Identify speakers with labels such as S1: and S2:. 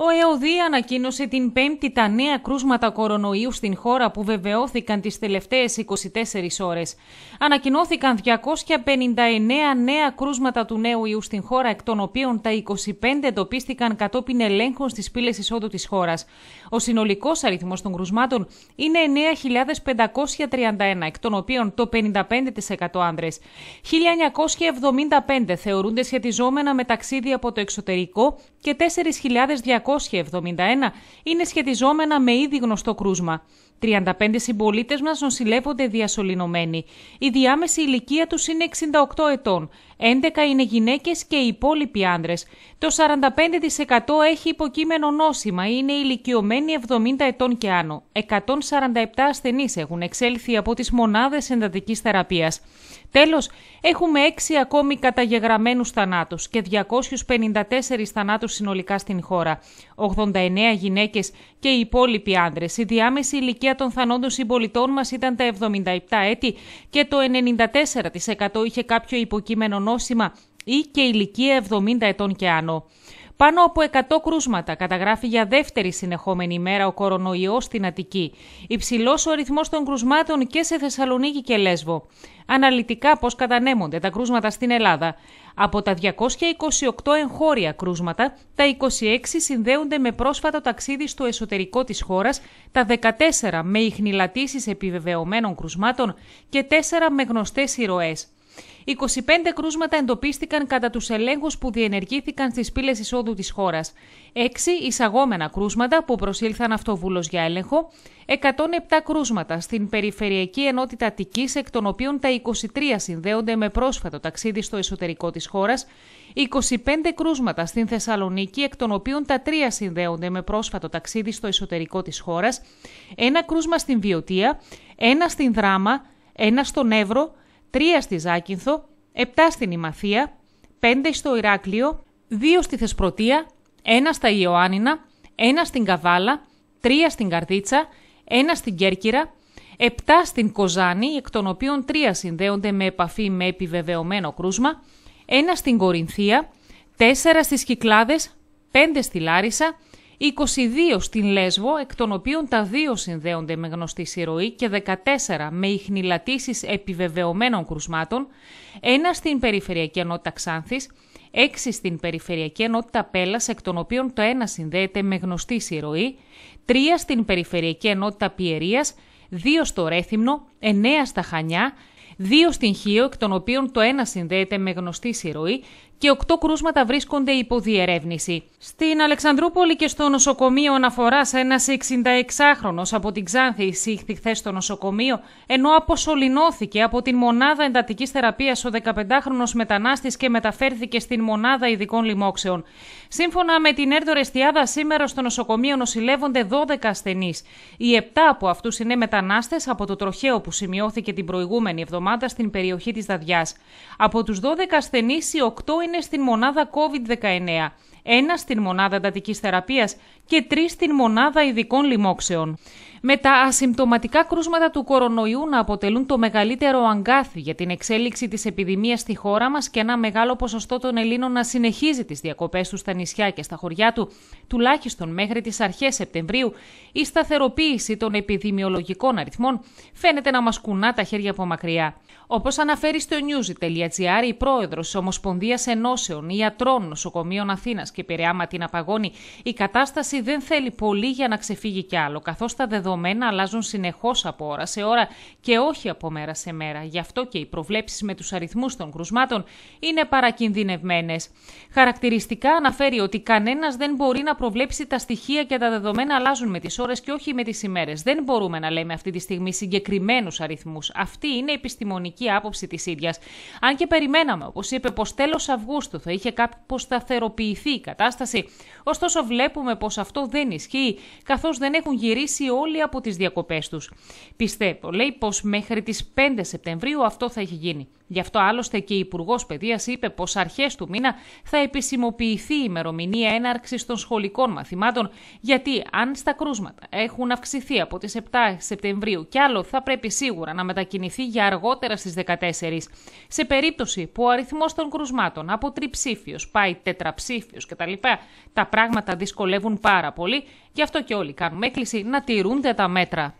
S1: Ο ΕΟΔΗ ανακοίνωσε την πέμπτη τα νέα κρούσματα κορονοϊού στην χώρα που βεβαιώθηκαν τις τελευταίες 24 ώρες. Ανακοινώθηκαν 259 νέα κρούσματα του νέου ιού στην χώρα, εκ των οποίων τα 25 εντοπίστηκαν κατόπιν ελέγχων στις πύλες εισόδου της χώρας. Ο συνολικός αριθμός των κρουσμάτων είναι 9.531, εκ των οποίων το 55% άνδρες. 1.975 θεωρούνται σχετιζόμενα με ταξίδι από το εξωτερικό και 4.200 είναι σχετιζόμενα με ήδη γνωστό κρούσμα. 35 συμπολίτες μας νοσηλεύονται διασωληνωμένοι. Η διάμεση ηλικία τους είναι 68 ετών. 11 είναι γυναίκες και οι υπόλοιποι άνδρες. Το 45% έχει υποκείμενο νόσημα, είναι ηλικιωμένοι 70 ετών και άνω. 147 ασθενείς έχουν εξέλθει από τις μονάδες εντατικής θεραπείας. Τέλος, έχουμε 6 ακόμη καταγεγραμμένους θανάτους και 254 θανάτους συνολικά στην χώρα. 89 γυναίκες και οι υπόλοιποι άνδρες. Η διάμεση ηλικία των θανόντων συμπολιτών μας ήταν τα 77 έτη και το 94% είχε κάποιο υποκείμενο νόσημα ή και ηλικία 70 ετών και άνω. Πάνω από 100 κρούσματα καταγράφει για δεύτερη συνεχόμενη ημέρα ο κορονοϊός στην Αττική. Υψηλός ο αριθμό των κρουσμάτων και σε Θεσσαλονίκη και Λέσβο. Αναλυτικά πώς κατανέμονται τα κρούσματα στην Ελλάδα. Από τα 228 εγχώρια κρούσματα, τα 26 συνδέονται με πρόσφατο ταξίδι στο εσωτερικό της χώρας, τα 14 με ιχνηλατήσεις επιβεβαιωμένων κρουσμάτων και 4 με γνωστές ηρωές. 25 κρούσματα εντοπίστηκαν κατά τους ελέγχους που διενεργήθηκαν στις πύλες εισόδου της χώρας. 6 εισαγόμενα κρούσματα που προσήλθαν αυτοβούλος για έλεγχο. 107 κρούσματα στην περιφερειακή ενότητα Αττικής, εκ των οποίων τα 23 συνδέονται με πρόσφατο ταξίδι στο εσωτερικό της χώρας, 25 κρούσματα στην Θεσσαλονίκη, εκ των οποίων τα 3 συνδέονται με πρόσφατο ταξίδι στο εσωτερικό της χώρας, ένα κρούσμα στην Βιωτία, ένα στην Δράμα, ένα στον Εύρο, 3 στη Ζάκυνθο, 7 στην Ημαθία, 5 στο Ηράκλειο, 2 στη Θεσπρωτεία, 1 στα Ιωάννινα, 1 στην Καβάλα, 3 στην Καρδίτσα, 1 στην Κέρκυρα, 7 στην Κοζάνη, εκ των οποίων 3 συνδέονται με επαφή με επιβεβαιωμένο κρούσμα, 1 στην Κορινθία, 4 στις Κυκλάδες, 5 στη Λάρισα, 22 στην Λέσβο, εκ των οποίων τα δύο συνδέονται με γνωστή σειροή και 14 με ιχνηλατήσεις επιβεβαιωμένων κρουσμάτων, ένα στην Περιφερειακή Ενότητα Ξάνθης, 6 στην Περιφερειακή Ενότητα Πέλλας, εκ των οποίων το ένα συνδέεται με γνωστή σειροή, 3 στην Περιφερειακή Ενότητα Πιερίας, 2 στο Ρέθυμνο, 9 στα Χανιά, 2 στην Χίο, εκ των οποίων το ένα συνδέεται με γνωστή σειροή και 8 κρούσματα βρίσκονται υπό διερεύνηση. Στην Αλεξανδρούπολη και στο νοσοκομείο αναφορά ένα 66χρονο από την Ξάνθη εισήχθη χθες στο νοσοκομείο, ενώ αποσωληνώθηκε από την μονάδα εντατικής θεραπείας ο 15χρονο μετανάστης και μεταφέρθηκε στην μονάδα ειδικών λοιμόξεων. Σύμφωνα με την έρδο Ρεστιάδα σήμερα στο νοσοκομείο νοσηλεύονται 12 ασθενείς. Οι 7 από αυτούς είναι μετανάστες από το τροχαίο που σημειώθηκε την προηγούμενη εβδομάδα στην περιοχή της Δαδιά. Από τους 12 ασθενείς, οι 8 είναι στην μονάδα COVID-19, ένα στην μονάδα εντατικής θεραπείας και τρεις στην μονάδα ειδικών λοιμόξεων. Με τα ασυμπτωματικά κρούσματα του κορονοϊού να αποτελούν το μεγαλύτερο αγκάθι για την εξέλιξη της επιδημίας στη χώρα μας και ένα μεγάλο ποσοστό των Ελλήνων να συνεχίζει τις διακοπές τους στα νησιά και στα χωριά του, τουλάχιστον μέχρι τις αρχές Σεπτεμβρίου, η σταθεροποίηση των επιδημιολογικών αριθμών φαίνεται να μας κουνά τα χέρια από μακριά. Όπως αναφέρει στο news.gr η πρόεδρος της Ομοσπονδίας Ενώσεων Ιατρών Νοσοκομείων Αθήνας και Πειραιά την Παγώνη, η κατάσταση δεν θέλει πολύ για να ξεφύγει κι άλλο, καθώς τα δεδομένα δεδομένα αλλάζουν συνεχώς από ώρα σε ώρα και όχι από μέρα σε μέρα. Γι' αυτό και οι προβλέψεις με τους αριθμούς των κρουσμάτων είναι παρακινδυνευμένες. Χαρακτηριστικά αναφέρει ότι κανένας δεν μπορεί να προβλέψει τα στοιχεία και τα δεδομένα αλλάζουν με τις ώρες και όχι με τις ημέρες. Δεν μπορούμε να λέμε αυτή τη στιγμή συγκεκριμένους αριθμούς. Αυτή είναι η επιστημονική άποψη της ίδιας. Αν και περιμέναμε, όπως είπε, πως τέλος Αυγούστου θα είχε κάπως σταθεροποιηθεί η κατάσταση. Ωστόσο, βλέπουμε πως αυτό δεν ισχύει, καθώς δεν έχουν γυρίσει όλοι από τις διακοπές τους. Πιστεύω, λέει, πως μέχρι τις 5 Σεπτεμβρίου αυτό θα έχει γίνει. Γι' αυτό άλλωστε και η Υπουργός Παιδείας είπε πως αρχές του μήνα θα επισημοποιηθεί η ημερομηνία έναρξης των σχολικών μαθημάτων, γιατί αν στα κρούσματα έχουν αυξηθεί από τις 7 Σεπτεμβρίου κι άλλο, θα πρέπει σίγουρα να μετακινηθεί για αργότερα στις 14. Σε περίπτωση που ο αριθμός των κρουσμάτων από τριψήφιος πάει τετραψήφιος κτλ., τα πράγματα δυσκολεύουν πάρα πολύ, γι' αυτό και όλοι κάνουμε έκκληση να τηρούνται τα μέτρα